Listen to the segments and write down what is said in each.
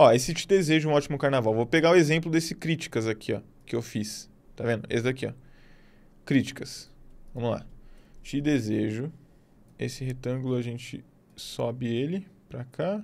Ó, esse te desejo um ótimo carnaval. Vou pegar o exemplo desse críticas aqui, ó, que eu fiz. Tá vendo? Esse daqui, ó. Críticas. Vamos lá. Te desejo. Esse retângulo a gente sobe ele pra cá.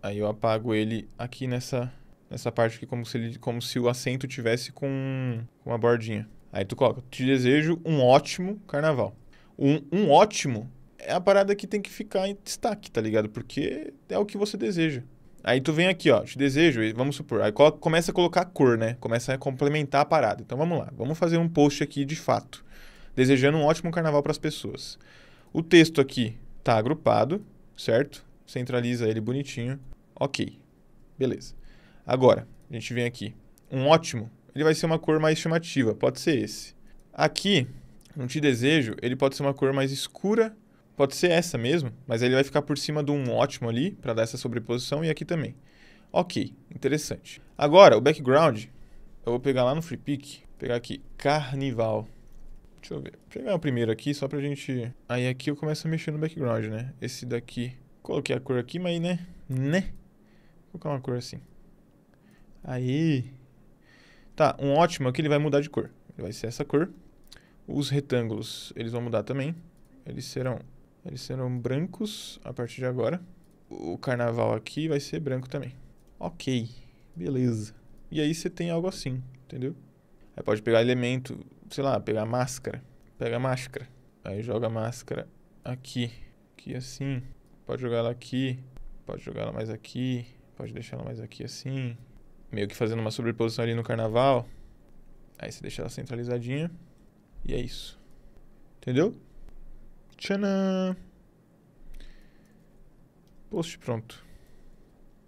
Aí eu apago ele aqui nessa, nessa parte aqui, como se, ele, como se o acento tivesse com uma bordinha. Aí tu coloca, te desejo um ótimo carnaval. Um, um ótimo é a parada que tem que ficar em destaque, tá ligado? Porque é o que você deseja. Aí tu vem aqui, ó, te desejo, vamos supor, aí coloca, começa a colocar cor, né? Começa a complementar a parada. Então vamos lá, vamos fazer um post aqui de fato, desejando um ótimo carnaval para as pessoas. O texto aqui tá agrupado, certo? Centraliza ele bonitinho. OK. Beleza. Agora, a gente vem aqui, um ótimo, ele vai ser uma cor mais chamativa, pode ser esse. Aqui, um te desejo, ele pode ser uma cor mais escura Pode ser essa mesmo, mas ele vai ficar por cima de um ótimo ali para dar essa sobreposição e aqui também. Ok, interessante. Agora, o background, eu vou pegar lá no free pick, pegar aqui, carnival. Deixa eu ver, vou pegar o primeiro aqui só pra gente... Aí aqui eu começo a mexer no background, né? Esse daqui, coloquei a cor aqui, mas né, né? Vou colocar uma cor assim. Aí... Tá, um ótimo aqui ele vai mudar de cor. Ele vai ser essa cor. Os retângulos, eles vão mudar também. Eles serão eles serão brancos a partir de agora. O carnaval aqui vai ser branco também. Ok, beleza. E aí você tem algo assim, entendeu? Aí pode pegar elemento, sei lá, pegar máscara. Pega máscara. Aí joga máscara aqui. Aqui assim. Pode jogar ela aqui. Pode jogar ela mais aqui. Pode deixar ela mais aqui assim. Meio que fazendo uma sobreposição ali no carnaval. Aí você deixa ela centralizadinha. E é isso. Entendeu? Tchanã! Post pronto.